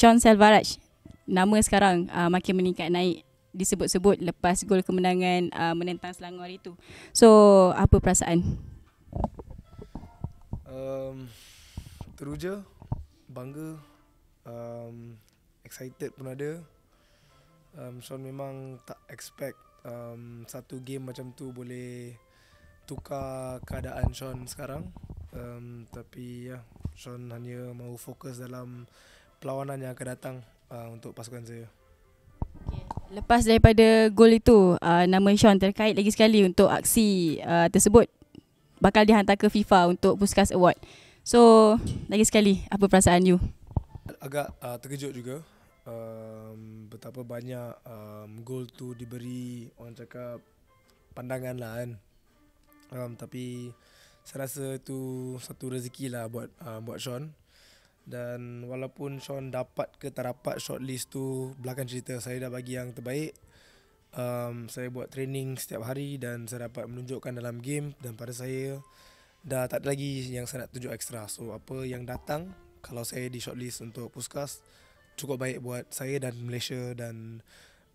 Sean Selvaraj Nama sekarang uh, makin meningkat naik disebut-sebut lepas gol kemenangan uh, menentang Selangor hari itu. So, apa perasaan? Um, teruja, bangga, um, excited pun ada. Um, Sean memang tak expect um, satu game macam tu boleh tukar keadaan Sean sekarang. Um, tapi ya, yeah, Sean hanya mahu fokus dalam perlawanan yang akan datang uh, untuk pasukan saya. Lepas daripada gol itu, uh, nama Sean terkait lagi sekali untuk aksi uh, tersebut bakal dihantar ke FIFA untuk Puskas Award. So, lagi sekali, apa perasaan you? Agak uh, terkejut juga um, betapa banyak um, gol tu diberi orang cakap pandangan lah kan. Um, tapi saya rasa itu satu rezeki lah buat, uh, buat Sean. Dan walaupun Sean dapat ke tak dapat shortlist tu Belakang cerita saya dah bagi yang terbaik um, Saya buat training setiap hari Dan saya dapat menunjukkan dalam game Dan pada saya Dah tak ada lagi yang saya nak tunjuk ekstra So apa yang datang Kalau saya di shortlist untuk Puskas Cukup baik buat saya dan Malaysia Dan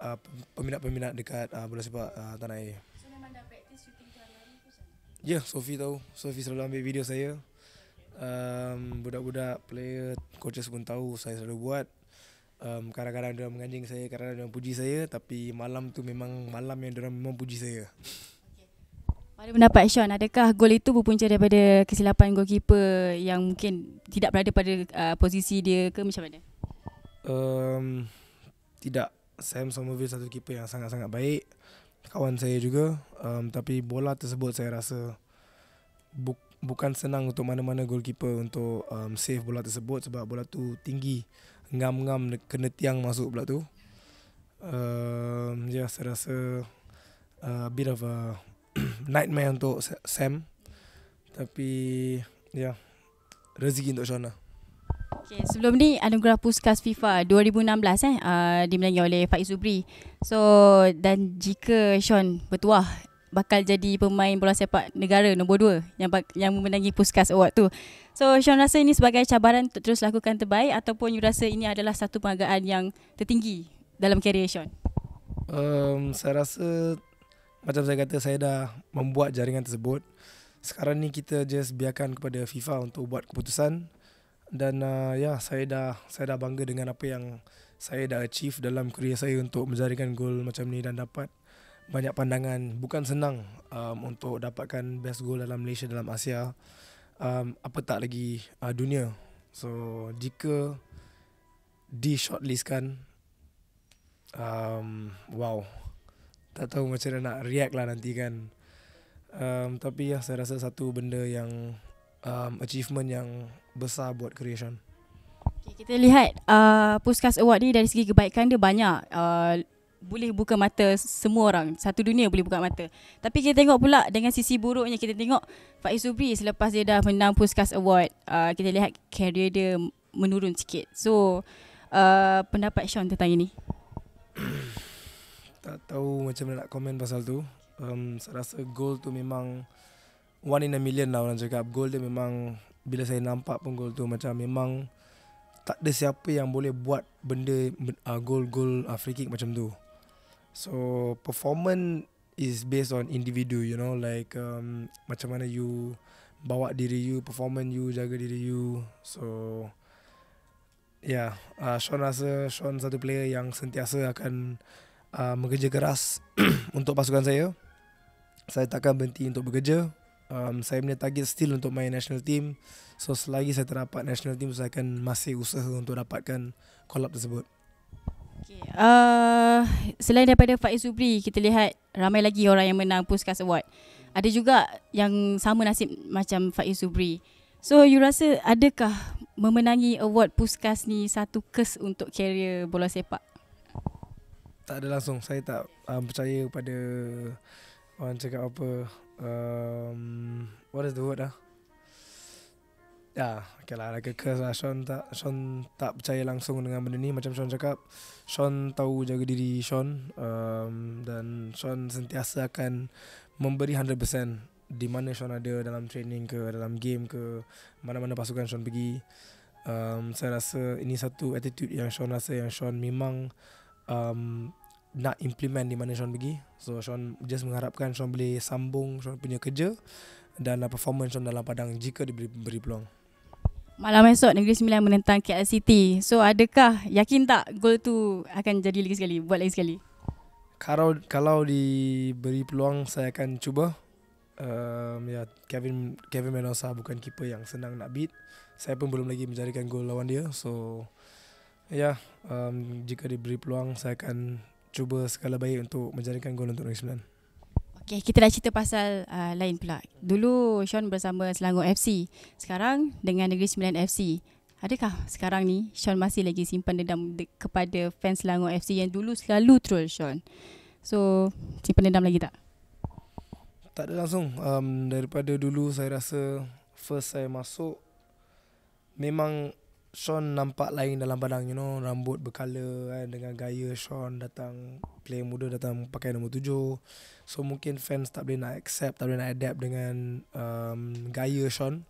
uh, peminat-peminat dekat uh, bola sepak uh, tanah air So memang dah practice shooting tu hari-hari tu? Ya, yeah, Sophie tahu Sophie selalu ambil video saya um, budak-budak player coaches pun tahu saya selalu buat um, kadang-kadang dia menganjing saya kadang-kadang dia puji saya tapi malam tu memang malam yang dia memang puji saya Mana pendapat Sean, adakah gol itu berpunca daripada kesilapan goalkeeper yang mungkin tidak berada pada uh, posisi dia ke macam mana? Um, tidak. Sam Somerville satu keeper yang sangat-sangat baik. Kawan saya juga. Um, tapi bola tersebut saya rasa buk, bukan senang untuk mana-mana goalkeeper untuk um, save bola tersebut sebab bola tu tinggi ngam-ngam kena tiang masuk pula tu. Um, ya yeah, saya rasa uh, a bit of a nightmare untuk Sam. Tapi ya yeah, rezeki untuk Shona. Okay, sebelum ni anugerah Puskas FIFA 2016 eh uh, dimenangi oleh Faiz Zubri. So dan jika Sean bertuah bakal jadi pemain bola sepak negara nombor dua yang yang memenangi Puskas Award tu. So Sean rasa ini sebagai cabaran untuk terus lakukan terbaik ataupun you rasa ini adalah satu penghargaan yang tertinggi dalam kerjaya Sean? Um, saya rasa macam saya kata saya dah membuat jaringan tersebut. Sekarang ni kita just biarkan kepada FIFA untuk buat keputusan dan uh, ya saya dah saya dah bangga dengan apa yang saya dah achieve dalam kerjaya saya untuk menjaringkan gol macam ni dan dapat banyak pandangan bukan senang um, untuk dapatkan best goal dalam Malaysia dalam Asia um, apa tak lagi uh, dunia so jika di shortlistkan um, wow tak tahu macam mana nak react lah nanti kan um, tapi ya saya rasa satu benda yang um, achievement yang besar buat creation kita lihat uh, Puskas Award ni dari segi kebaikan dia banyak uh, boleh buka mata semua orang satu dunia boleh buka mata tapi kita tengok pula dengan sisi buruknya kita tengok Faiz Subri selepas dia dah menang Puskas Award uh, kita lihat karier dia menurun sikit so uh, pendapat Sean tentang ini tak tahu macam mana nak komen pasal tu um, saya rasa goal tu memang one in a million lah orang cakap goal dia memang bila saya nampak pun goal tu macam memang tak ada siapa yang boleh buat benda uh, gol goal uh, free kick macam tu So performance is based on individu, you know, like um, macam mana you bawa diri you, performance you, jaga diri you. So yeah, uh, Sean rasa Sean satu player yang sentiasa akan uh, bekerja keras untuk pasukan saya. Saya takkan berhenti untuk bekerja. Um, saya punya target still untuk main national team. So selagi saya terdapat national team, saya akan masih usaha untuk dapatkan call up tersebut. Uh, selain daripada Faiz Zubri, kita lihat ramai lagi orang yang menang Puskas Award. Ada juga yang sama nasib macam Faiz Zubri. So, you rasa adakah memenangi award Puskas ni satu kes untuk karier bola sepak? Tak ada langsung. Saya tak um, percaya pada orang cakap apa. Um, what is the word lah? Ya, okey lah. Like lah. Sean tak, Sean tak percaya langsung dengan benda ni. Macam Sean cakap, Sean tahu jaga diri Sean. Um, dan Sean sentiasa akan memberi 100% di mana Sean ada dalam training ke, dalam game ke, mana-mana pasukan Sean pergi. Um, saya rasa ini satu attitude yang Sean rasa yang Sean memang um, nak implement di mana Sean pergi. So Sean just mengharapkan Sean boleh sambung Sean punya kerja dan lah performance Sean dalam padang jika diberi peluang malam esok Negeri Sembilan menentang KL City. So adakah yakin tak gol tu akan jadi lagi sekali, buat lagi sekali? Kalau kalau diberi peluang saya akan cuba. Um, ya Kevin Kevin Mendoza bukan kiper yang senang nak beat. Saya pun belum lagi menjadikan gol lawan dia. So ya yeah, um, jika diberi peluang saya akan cuba segala baik untuk menjadikan gol untuk Negeri Sembilan. Okay, kita dah cerita pasal uh, lain pula. Dulu Sean bersama Selangor FC. Sekarang dengan Negeri Sembilan FC. Adakah sekarang ni Sean masih lagi simpan dendam de- kepada fans Selangor FC yang dulu selalu troll Sean? So, simpan dendam lagi tak? Tak ada langsung. Um, daripada dulu saya rasa first saya masuk, memang Sean nampak lain dalam badang you know rambut berkala kan dengan gaya Sean datang play muda datang pakai nombor tujuh so mungkin fans tak boleh nak accept tak boleh nak adapt dengan um, gaya Sean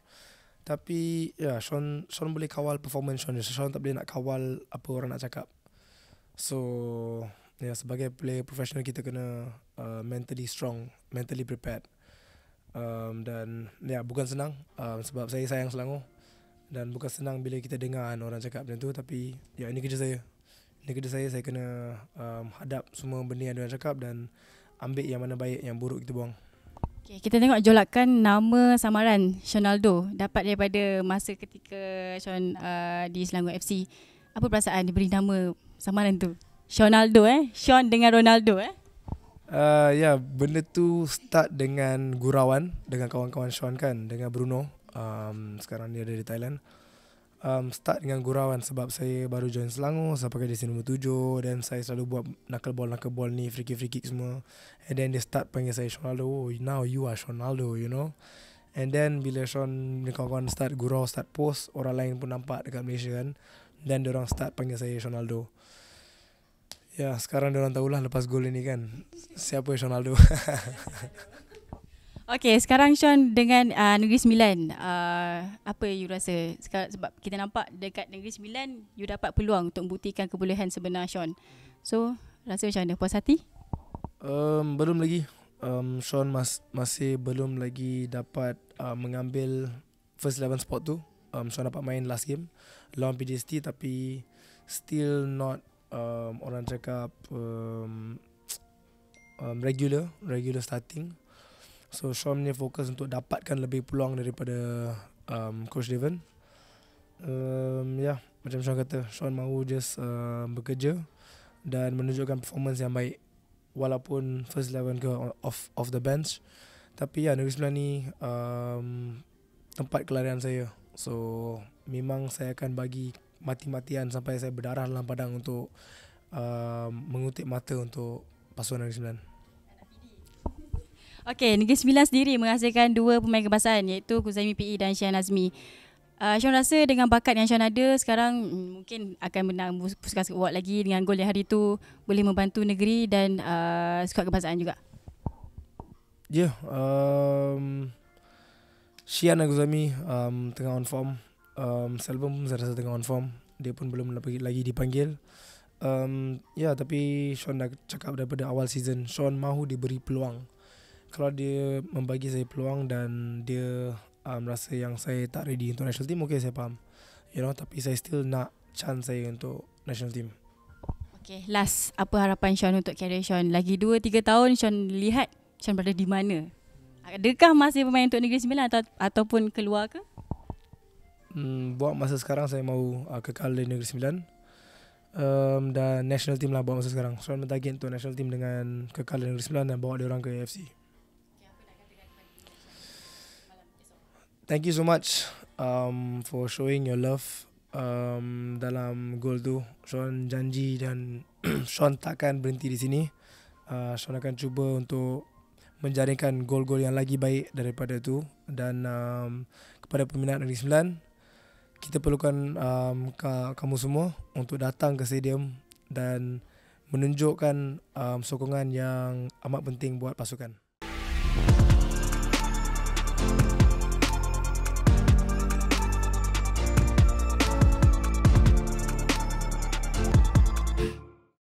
tapi ya yeah, Sean Sean boleh kawal performance Sean so Sean tak boleh nak kawal apa orang nak cakap so ya yeah, sebagai player professional kita kena uh, mentally strong mentally prepared um, dan ya yeah, bukan senang um, sebab saya sayang Selangor dan bukan senang bila kita dengar kan orang cakap macam tu tapi ya ini kerja saya ini kerja saya saya kena um, hadap semua benda yang orang cakap dan ambil yang mana baik yang buruk kita buang Okay, kita tengok jolakkan nama samaran Ronaldo dapat daripada masa ketika Sean uh, di Selangor FC. Apa perasaan diberi nama samaran tu? Ronaldo eh? Sean dengan Ronaldo eh? Uh, ya, yeah, benda tu start dengan gurauan dengan kawan-kawan Sean kan, dengan Bruno um, Sekarang dia ada di Thailand um, Start dengan gurauan Sebab saya baru join Selangor Saya pakai jersey nombor tujuh dan saya selalu buat Knuckleball-knuckleball ni Freaky-free semua And then dia start panggil saya Sean Aldo oh, Now you are Sean Aldo You know And then bila Sean ni kawan-kawan start gurau start post orang lain pun nampak dekat Malaysia kan then orang start panggil saya Sean Aldo. Ya, yeah, sekarang dia orang tahulah lepas gol ini kan siapa Sean Aldo. Okey, sekarang Sean dengan uh, Negeri Sembilan, uh, apa you rasa? Sekarang, sebab kita nampak dekat Negeri Sembilan, you dapat peluang untuk membuktikan kebolehan sebenar Sean. So, rasa macam mana? Puas hati? Um, belum lagi. Um, Sean mas- masih belum lagi dapat uh, mengambil first eleven spot tu. Um, Sean dapat main last game lawan PDST tapi still not um, orang cakap um, um, regular, regular starting. So Sean punya fokus untuk dapatkan lebih peluang daripada um, Coach Devon. Um, ya, yeah, macam Sean kata, Sean mahu just uh, bekerja dan menunjukkan performance yang baik walaupun first eleven ke off off the bench. Tapi ya, yeah, Negeri Sembilan ni um, tempat kelarian saya. So memang saya akan bagi mati-matian sampai saya berdarah dalam padang untuk uh, mengutip mata untuk pasukan Negeri Sembilan. Okey, Negeri Sembilan sendiri menghasilkan dua pemain kebasan iaitu Kuzaimi PE dan Syah Nazmi. Uh, Syah rasa dengan bakat yang Syah ada sekarang hmm, mungkin akan menang Puskas Award lagi dengan gol yang hari itu boleh membantu negeri dan uh, skuad kebasan juga. Ya, yeah, um, Syah dan Kuzaimi um, tengah on form. Um, Selvam pun saya rasa tengah on form. Dia pun belum lagi dipanggil. Um, ya, yeah, tapi Sean dah cakap daripada awal season, Sean mahu diberi peluang kalau dia membagi saya peluang dan dia um, rasa yang saya tak ready untuk national team okay saya faham you know tapi saya still nak chance saya untuk national team Okay, last apa harapan Sean untuk career Sean? Lagi 2 3 tahun Sean lihat Sean berada di mana? Adakah masih pemain untuk Negeri Sembilan atau ataupun keluar ke? Hmm, buat masa sekarang saya mahu uh, kekal di Negeri Sembilan um, dan national team lah buat masa sekarang. Sean mentagin untuk national team dengan kekal di Negeri Sembilan dan bawa dia orang ke AFC. thank you so much um, for showing your love um, dalam gol tu. Sean janji dan Sean takkan berhenti di sini. Uh, Sean akan cuba untuk menjaringkan gol-gol yang lagi baik daripada tu dan um, kepada peminat Negeri Sembilan kita perlukan um, ka, kamu semua untuk datang ke stadium dan menunjukkan um, sokongan yang amat penting buat pasukan.